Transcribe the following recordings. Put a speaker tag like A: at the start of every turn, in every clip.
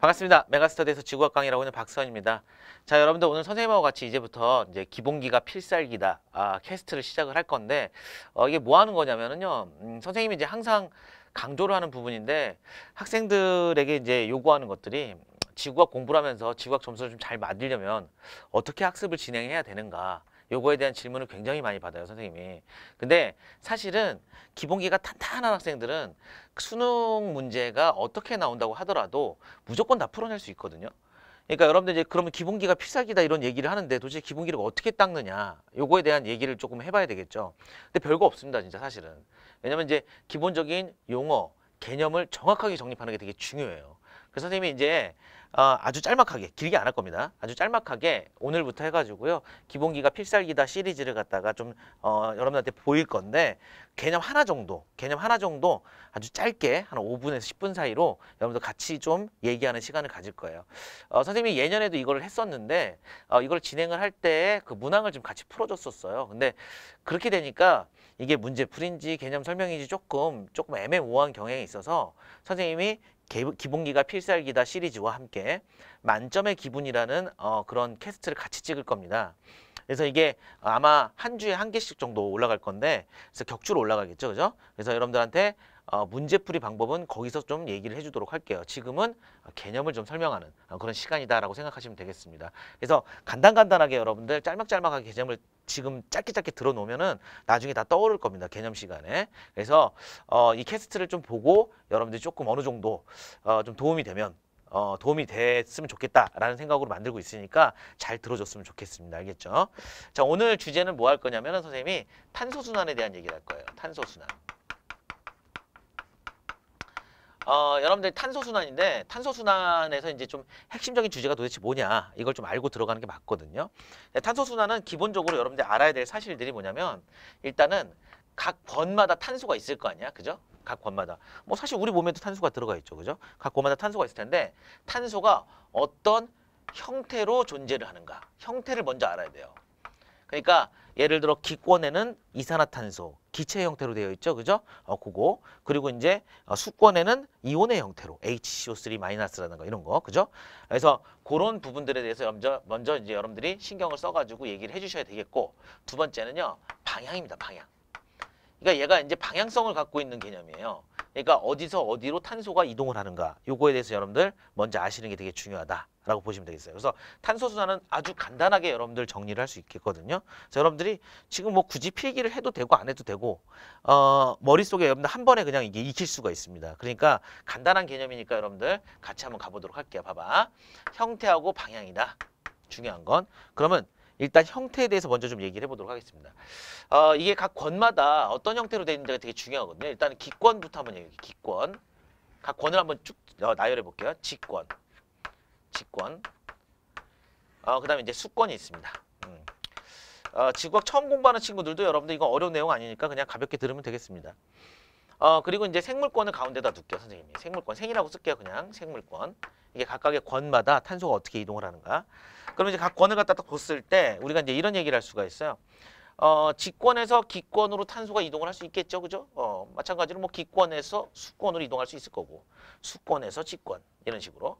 A: 반갑습니다. 메가스터디에서 지구학 강의라고 하는 박수원입니다. 자, 여러분들 오늘 선생님하고 같이 이제부터 이제 기본기가 필살기다. 아, 캐스트를 시작을 할 건데 어, 이게 뭐 하는 거냐면은요. 음, 선생님이 이제 항상 강조를 하는 부분인데 학생들에게 이제 요구하는 것들이 지구학 공부를 하면서 지구학 점수를 좀 잘만들려면 어떻게 학습을 진행해야 되는가. 요거에 대한 질문을 굉장히 많이 받아요 선생님이 근데 사실은 기본기가 탄탄한 학생들은 수능 문제가 어떻게 나온다고 하더라도 무조건 다 풀어낼 수 있거든요 그러니까 여러분들 이제 그러면 기본기가 필살기다 이런 얘기를 하는데 도대체 기본기를 어떻게 닦느냐 요거에 대한 얘기를 조금 해봐야 되겠죠 근데 별거 없습니다 진짜 사실은 왜냐면 이제 기본적인 용어 개념을 정확하게 정립하는 게 되게 중요해요 그래서 선생님이 이제 아, 아주 짤막하게 길게 안 할 겁니다. 아주 짤막하게 오늘부터 해가지고요. 기본기가 필살기다 시리즈를 갖다가 좀 어, 여러분한테 보일 건데 개념 하나 정도 개념 하나 정도 아주 짧게 한 5분에서 10분 사이로 여러분들 같이 좀 얘기하는 시간을 가질 거예요. 어, 선생님이 예년에도 이걸 했었는데 어, 이걸 진행을 할 때 그 문항을 좀 같이 풀어줬었어요. 근데 그렇게 되니까 이게 문제풀인지 개념 설명인지 조금 조금 애매모호한 경향이 있어서 선생님이 기본기가 필살기다 시리즈와 함께 만점의 기분이라는 어, 그런 캐스트를 같이 찍을 겁니다. 그래서 이게 아마 한 주에 한 개씩 정도 올라갈 건데 그래서 격주로 올라가겠죠. 그죠? 그래서 여러분들한테 어, 문제풀이 방법은 거기서 좀 얘기를 해주도록 할게요. 지금은 개념을 좀 설명하는 어, 그런 시간이다라고 생각하시면 되겠습니다. 그래서 간단간단하게 여러분들 짤막짤막하게 개념을 지금 짧게 짧게 들어놓으면은 나중에 다 떠오를 겁니다. 개념 시간에. 그래서 어, 이 캐스트를 좀 보고 여러분들이 조금 어느 정도 어, 좀 도움이 되면 어, 도움이 됐으면 좋겠다라는 생각으로 만들고 있으니까 잘 들어줬으면 좋겠습니다. 알겠죠? 자, 오늘 주제는 뭐 할 거냐면은 선생님이 탄소순환에 대한 얘기를 할 거예요. 탄소순환. 어, 여러분들 탄소순환인데 탄소순환에서 이제 좀 핵심적인 주제가 도대체 뭐냐 이걸 좀 알고 들어가는 게 맞거든요. 탄소순환은 기본적으로 여러분들 알아야 될 사실들이 뭐냐면 일단은 각 번마다 탄소가 있을 거 아니야, 그죠? 각 권마다. 뭐 사실 우리 몸에도 탄소가 들어가 있죠, 그죠? 각 권마다 탄소가 있을 텐데 탄소가 어떤 형태로 존재를 하는가, 형태를 먼저 알아야 돼요. 그러니까 예를 들어 기권에는 이산화탄소 기체 형태로 되어 있죠. 그죠? 어, 그거. 그리고 이제 어, 수권에는 이온의 형태로 HCO3-라는 거 이런 거. 그죠? 그래서 그런 부분들에 대해서 먼저, 먼저 이제 여러분들이 신경을 써가지고 얘기를 해주셔야 되겠고 두 번째는요. 방향입니다. 방향. 그러니까 얘가 이제 방향성을 갖고 있는 개념이에요. 그러니까 어디서 어디로 탄소가 이동을 하는가 요거에 대해서 여러분들 먼저 아시는 게 되게 중요하다라고 보시면 되겠어요. 그래서 탄소 순환은 아주 간단하게 여러분들 정리를 할 수 있겠거든요. 그래서 여러분들이 지금 뭐 굳이 필기를 해도 되고 안 해도 되고 어 머릿속에 여러분들 한 번에 그냥 이게 익힐 수가 있습니다. 그러니까 간단한 개념이니까 여러분들 같이 한번 가보도록 할게요. 봐봐. 형태하고 방향이다. 중요한 건 그러면 일단 형태에 대해서 먼저 좀 얘기를 해보도록 하겠습니다. 어, 이게 각 권마다 어떤 형태로 되어 있는지가 되게 중요하거든요. 일단 기권부터 한번 얘기해 기권. 각 권을 한번 쭉 어, 나열해 볼게요. 직권, 직권. 어, 그 다음에 이제 수권이 있습니다. 음. 어, 직권 처음 공부하는 친구들도 여러분들 이거 어려운 내용 아니니까 그냥 가볍게 들으면 되겠습니다. 어, 그리고 이제 생물권을 가운데다 두게요 선생님이. 생물권, 생이라고 쓸게요, 그냥. 생물권. 이게 각각의 권마다 탄소가 어떻게 이동을 하는가. 그러면 이제 각 권을 갖다 딱 뒀을 때 우리가 이제 이런 얘기를 할 수가 있어요. 어, 직권에서 기권으로 탄소가 이동을 할 수 있겠죠, 그죠? 어, 마찬가지로 뭐 기권에서 수권으로 이동할 수 있을 거고, 수권에서 직권, 이런 식으로.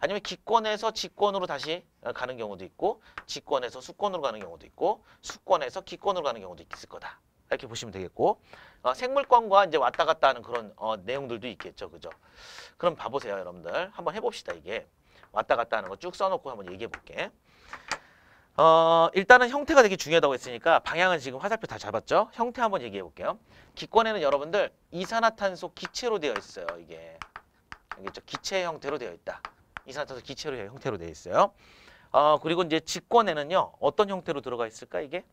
A: 아니면 기권에서 직권으로 다시 어, 가는 경우도 있고, 직권에서 수권으로 가는 경우도 있고, 수권에서 기권으로 가는 경우도 있을 거다. 이렇게 보시면 되겠고 어, 생물권과 이제 왔다 갔다 하는 그런 어, 내용들도 있겠죠. 그죠? 그럼 봐보세요, 여러분들. 한번 해봅시다, 이게. 왔다 갔다 하는 거 쭉 써놓고 한번 얘기해 볼게. 어, 일단은 형태가 되게 중요하다고 했으니까 방향은 지금 화살표 다 잡았죠? 형태 한번 얘기해 볼게요. 기권에는 여러분들 이산화탄소 기체로 되어 있어요. 이게. 알겠죠? 기체 형태로 되어 있다. 이산화탄소 기체로 형태로 되어 있어요. 어, 그리고 이제 직권에는요. 어떤 형태로 들어가 있을까 이게?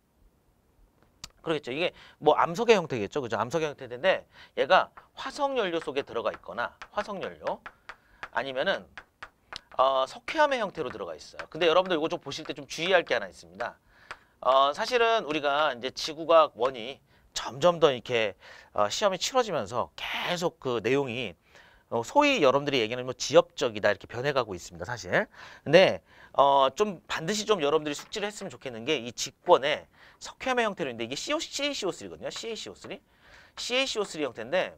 A: 그러겠죠. 이게 뭐 암석의 형태겠죠. 그죠? 암석의 형태인데 얘가 화석 연료 속에 들어가 있거나 화석 연료 아니면은 어, 석회암의 형태로 들어가 있어요. 근데 여러분들 이거 좀 보실 때 좀 주의할 게 하나 있습니다. 어, 사실은 우리가 이제 지구과학 원이 점점 더 이렇게 어, 시험이 치러지면서 계속 그 내용이 어, 소위 여러분들이 얘기하는 뭐 지엽적이다 이렇게 변해가고 있습니다 사실 근데 어, 좀 반드시 좀 여러분들이 숙지를 했으면 좋겠는 게 이 직권에 석회암의 형태로 있는데 이게 CO, CaCO3거든요. CaCO3. CaCO3 형태인데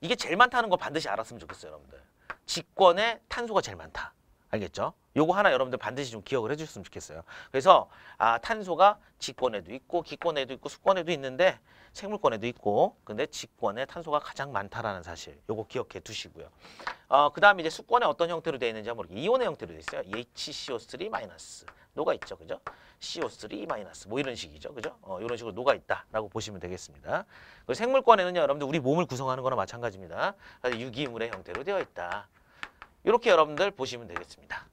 A: 이게 제일 많다는 거 반드시 알았으면 좋겠어요. 여러분들. 직권에 탄소가 제일 많다. 알겠죠? 요거 하나 여러분들 반드시 좀 기억을 해주셨으면 좋겠어요. 그래서 아 탄소가 직권에도 있고 기권에도 있고 수권에도 있는데 생물권에도 있고 근데 직권에 탄소가 가장 많다라는 사실 요거 기억해 두시고요. 어, 그 다음에 이제 수권에 어떤 형태로 되어 있는지 한번 볼게요. 이온의 형태로 되어 있어요. HCO3- 마이너스 녹아 있죠. 그죠? CO3 마이너스 뭐 이런 식이죠. 그죠? 어, 이런 식으로 녹아 있다라고 보시면 되겠습니다. 그 생물권에는요. 여러분들 우리 몸을 구성하는 거나 마찬가지입니다. 유기물의 형태로 되어 있다. 이렇게 여러분들 보시면 되겠습니다.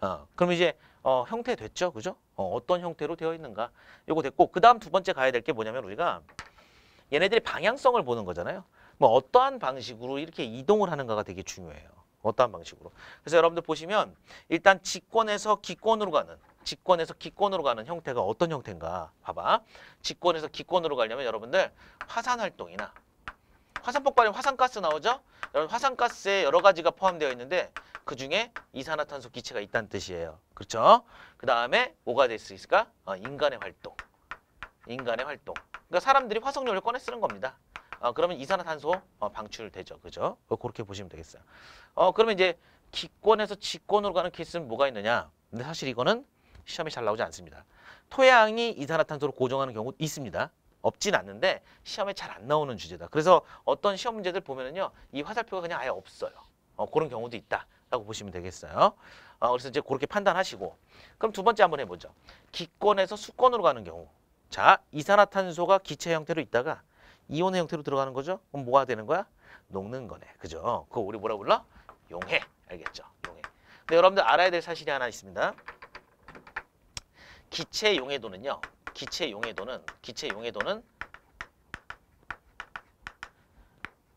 A: 어, 그럼 이제 어, 형태 됐죠. 그죠? 어, 떤 형태로 되어 있는가. 요거 됐고 그 다음 두 번째 가야 될 게 뭐냐면 우리가 얘네들이 방향성을 보는 거잖아요. 뭐 어떠한 방식으로 이렇게 이동을 하는가가 되게 중요해요. 어떠한 방식으로. 그래서 여러분들 보시면 일단 직권에서 기권으로 가는 직권에서 기권으로 가는 형태가 어떤 형태인가 봐봐. 직권에서 기권으로 가려면 여러분들 화산활동이나 화산 폭발에 화산가스 나오죠? 여러분 화산가스에 여러 가지가 포함되어 있는데 그중에 이산화탄소 기체가 있다는 뜻이에요. 그렇죠? 그 다음에 뭐가 될 수 있을까? 어, 인간의 활동. 인간의 활동. 그러니까 사람들이 화석료를 꺼내 쓰는 겁니다. 어, 그러면 이산화탄소 어, 방출되죠. 그죠? 어, 그렇게 보시면 되겠어요. 어, 그러면 이제 기권에서 직권으로 가는 케이스는 뭐가 있느냐? 근데 사실 이거는 시험에 잘 나오지 않습니다. 토양이 이산화탄소를 고정하는 경우 있습니다. 없진 않는데 시험에 잘 안 나오는 주제다. 그래서 어떤 시험 문제들 보면은요. 이 화살표가 그냥 아예 없어요. 어, 그런 경우도 있다라고 보시면 되겠어요. 어, 그래서 이제 그렇게 판단하시고 그럼 두 번째 한번 해보죠. 기권에서 수권으로 가는 경우 자 이산화탄소가 기체 형태로 있다가 이온의 형태로 들어가는 거죠. 그럼 뭐가 되는 거야? 녹는 거네. 그죠? 그거 우리 뭐라 불러? 용해. 알겠죠? 용해. 근데 여러분들 알아야 될 사실이 하나 있습니다. 기체 용해도는요. 기체 용해도는 기체 용해도는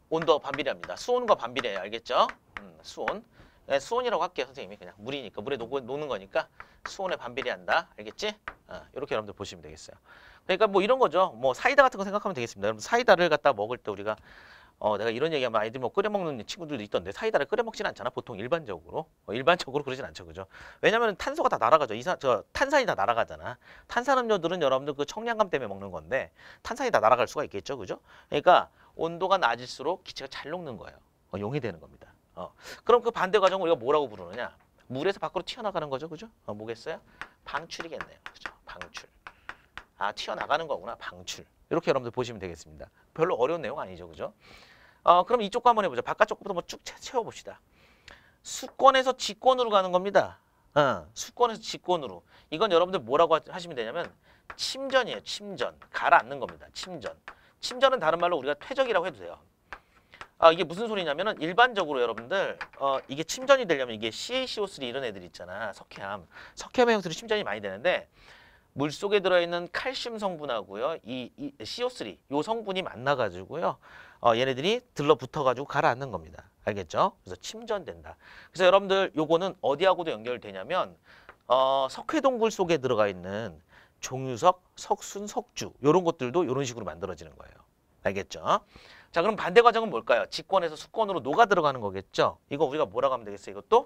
A: 온도와 반비례합니다. 수온과 반비례해요. 알겠죠? 음, 수온. 네, 수온이라고 할게요. 선생님이 그냥 물이니까 물에 녹, 는 거니까 수온에 반비례한다. 알겠지? 어, 이렇게 여러분들 보시면 되겠어요. 그러니까 뭐 이런 거죠. 뭐 사이다 같은 거 생각하면 되겠습니다. 여러분 사이다를 갖다 먹을 때 우리가 어, 내가 이런 얘기하면 아이들 뭐 끓여 먹는 친구들도 있던데 사이다를 끓여 먹진 않잖아 보통 일반적으로 어, 일반적으로 그러진 않죠 그죠 왜냐면 탄소가 다 날아가죠 이사 저 탄산이 다 날아가잖아 탄산음료들은 여러분들 그 청량감 때문에 먹는 건데 탄산이 다 날아갈 수가 있겠죠 그죠 그러니까 온도가 낮을수록 기체가 잘 녹는 거예요 어, 용이 되는 겁니다 어, 그럼 그 반대 과정을 우리가 뭐라고 부르느냐 물에서 밖으로 튀어나가는 거죠 그죠 어, 뭐겠어요 방출이겠네요 그죠 방출 아 튀어나가는 거구나 방출 이렇게 여러분들 보시면 되겠습니다. 별로 어려운 내용 아니죠. 그죠? 어, 그럼 이쪽과 한번 해보죠. 바깥쪽부터 쭉 채워봅시다. 수권에서 직권으로 가는 겁니다. 어, 수권에서 직권으로. 이건 여러분들 뭐라고 하시면 되냐면 침전이에요. 침전. 가라앉는 겁니다. 침전. 침전은 다른 말로 우리가 퇴적이라고 해도 돼요. 아, 이게 무슨 소리냐면 은 일반적으로 여러분들 어, 이게 침전이 되려면 이게 CaCO3 이런 애들 있잖아. 석회암. 석회암 형태로 침전이 많이 되는데 물 속에 들어있는 칼슘 성분하고요. 이, 이 CO3 이 성분이 만나가지고요. 어, 얘네들이 들러붙어가지고 가라앉는 겁니다. 알겠죠? 그래서 침전된다. 그래서 여러분들 요거는 어디하고도 연결되냐면 어, 석회동굴 속에 들어가 있는 종유석, 석순, 석주 요런 것들도 요런 식으로 만들어지는 거예요. 알겠죠? 자 그럼 반대 과정은 뭘까요? 직권에서 수권으로 녹아 들어가는 거겠죠? 이거 우리가 뭐라고 하면 되겠어요? 이것도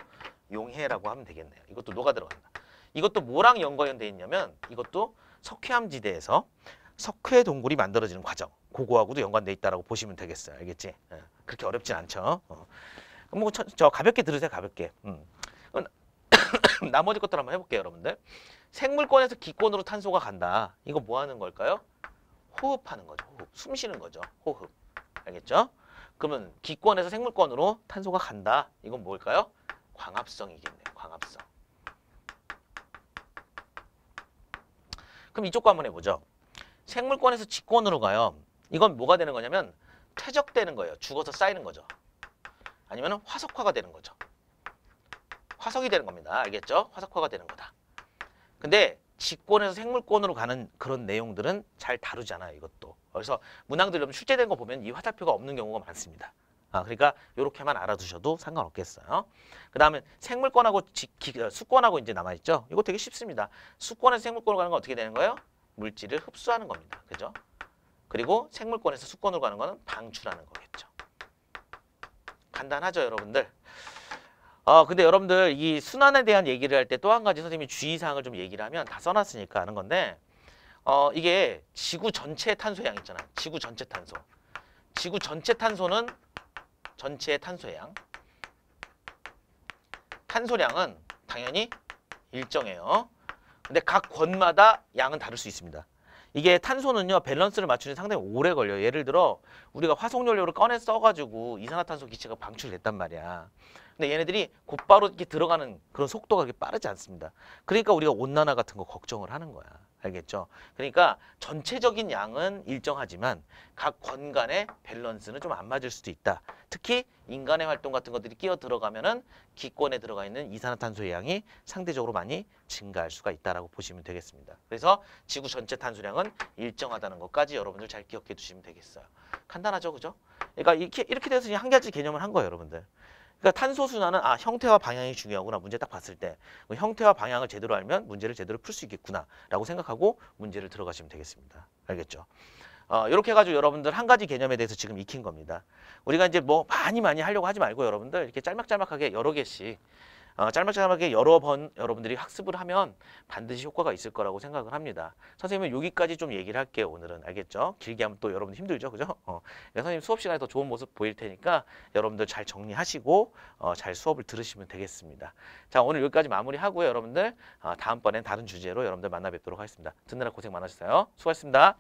A: 용해라고 하면 되겠네요. 이것도 녹아 들어간다. 이것도 뭐랑 연관돼 있냐면 이것도 석회암지대에서 석회 동굴이 만들어지는 과정 그거하고도 연관돼 있다고 보시면 되겠어요. 알겠지? 예. 그렇게 어렵진 않죠. 어. 뭐저 저 가볍게 들으세요. 가볍게. 음. 나머지 것들 한번 해볼게요. 여러분들. 생물권에서 기권으로 탄소가 간다. 이거 뭐 하는 걸까요? 호흡하는 거죠. 호흡. 숨 쉬는 거죠. 호흡. 알겠죠? 그러면 기권에서 생물권으로 탄소가 간다. 이건 뭘까요? 광합성이겠네요. 광합성. 그럼 이쪽거 한번 해보죠. 생물권에서 직권으로 가요. 이건 뭐가 되는 거냐면 퇴적되는 거예요. 죽어서 쌓이는 거죠. 아니면 화석화가 되는 거죠. 화석이 되는 겁니다. 알겠죠? 화석화가 되는 거다. 근데 직권에서 생물권으로 가는 그런 내용들은 잘 다루잖아요. 이것도. 그래서 문항들 출제된 거 보면 이 화살표가 없는 경우가 많습니다. 아, 그러니까 이렇게만 알아두셔도 상관없겠어요. 그 다음에 생물권하고 지, 기, 어, 수권하고 이제 남아있죠. 이거 되게 쉽습니다. 수권에서 생물권으로 가는 건 어떻게 되는 거예요? 물질을 흡수하는 겁니다. 그죠? 그리고 생물권에서 수권으로 가는 거는 방출하는 거겠죠. 간단하죠, 여러분들? 어, 근데 여러분들 이 순환에 대한 얘기를 할 때 또 한 가지 선생님이 주의사항을 좀 얘기를 하면 다 써놨으니까 하는 건데 어, 이게 지구 전체 탄소 양 있잖아. 요 지구 전체 탄소. 지구 전체 탄소는 전체의 탄소의 양. 탄소량은 당연히 일정해요. 근데 각 권마다 양은 다를 수 있습니다. 이게 탄소는요 밸런스를 맞추는 상당히 오래 걸려요 예를 들어 우리가 화석연료를 꺼내 써가지고 이산화탄소 기체가 방출됐단 말이야 근데 얘네들이 곧바로 이렇게 들어가는 그런 속도가 그렇게 빠르지 않습니다 그러니까 우리가 온난화 같은 거 걱정을 하는 거야 알겠죠? 그러니까 전체적인 양은 일정하지만 각권 간의 밸런스는 좀 안 맞을 수도 있다. 특히 인간의 활동 같은 것들이 끼어 들어가면 은 기권에 들어가 있는 이산화탄소의 양이 상대적으로 많이 증가할 수가 있다고 라 보시면 되겠습니다. 그래서 지구 전체 탄소량은 일정하다는 것까지 여러분들 잘 기억해 두시면 되겠어요. 간단하죠? 그죠? 그러니까 이렇게, 이렇게 돼서 그한 가지 개념을 한 거예요. 여러분들. 그러니까 탄소순환은 아 형태와 방향이 중요하구나 문제 딱 봤을 때 뭐 형태와 방향을 제대로 알면 문제를 제대로 풀 수 있겠구나라고 생각하고 문제를 들어가시면 되겠습니다. 알겠죠? 어, 이렇게 해가지고 여러분들 한 가지 개념에 대해서 지금 익힌 겁니다. 우리가 이제 뭐 많이 많이 하려고 하지 말고 여러분들 이렇게 짤막짤막하게 여러 개씩 어, 짤막짤막하게 여러 번 여러분들이 학습을 하면 반드시 효과가 있을 거라고 생각을 합니다. 선생님은 여기까지 좀 얘기를 할게요. 오늘은 알겠죠? 길게 하면 또 여러분 힘들죠, 그죠? 어, 그러니까 선생님 수업 시간에 더 좋은 모습 보일 테니까 여러분들 잘 정리하시고 어, 잘 수업을 들으시면 되겠습니다. 자, 오늘 여기까지 마무리하고요, 여러분들 어, 다음번엔 다른 주제로 여러분들 만나 뵙도록 하겠습니다. 듣느라 고생 많으셨어요. 수고하셨습니다.